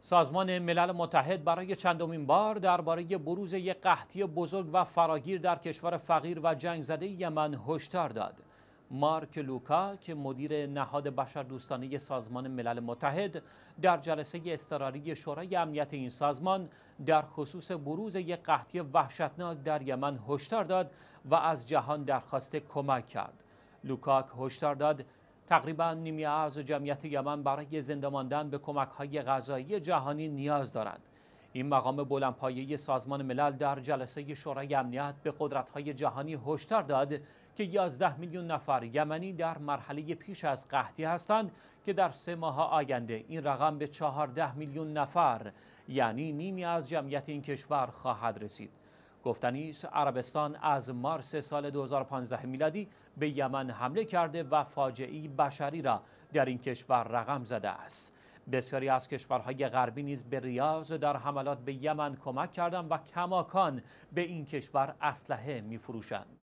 سازمان ملل متحد برای چندمین بار درباره بروز یک قحطی بزرگ و فراگیر در کشور فقیر و جنگ زده یمن هشدار داد. مارک لوکا که مدیر نهاد بشردوستانه سازمان ملل متحد در جلسه اضطراری شورای امنیت این سازمان در خصوص بروز یک قحطی وحشتناک در یمن هشدار داد و از جهان درخواست کمک کرد. لوکاک هشدار داد تقریبا نیمی از جمعیت یمن برای زنده ماندن به کمک های غذایی جهانی نیاز دارند. این مقام بلندپایه سازمان ملل در جلسه شورای امنیت به قدرت های جهانی هشدار داد که 11 میلیون نفر یمنی در مرحله پیش از قحطی هستند که در سه ماه آینده این رقم به 14 میلیون نفر یعنی نیمی از جمعیت این کشور خواهد رسید. گفتنی عربستان از مارس سال 2015 میلادی به یمن حمله کرده و فاجعی بشری را در این کشور رقم زده است بسیاری از کشورهای غربی نیز به ریاض در حملات به یمن کمک کردند و کماکان به این کشور اسلحه میفروشند